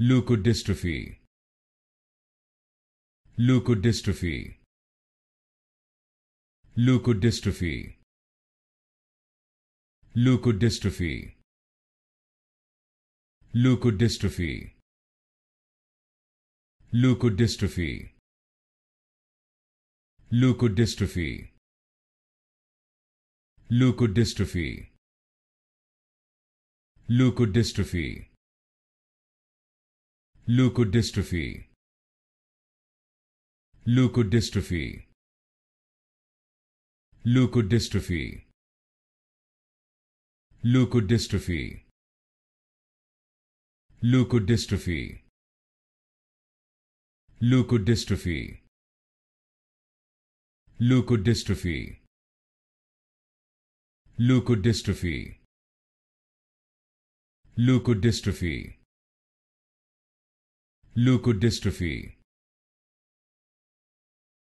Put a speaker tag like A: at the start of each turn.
A: leukodystrophy leukodystrophy leukodystrophy leukodystrophy leukodystrophy leukodystrophy leukodystrophy leukodystrophy leukodystrophy leukodystrophy leukodystrophy leukodystrophy leukodystrophy leukodystrophy leukodystrophy leukodystrophy leukodystrophy leukodystrophy leukodystrophy.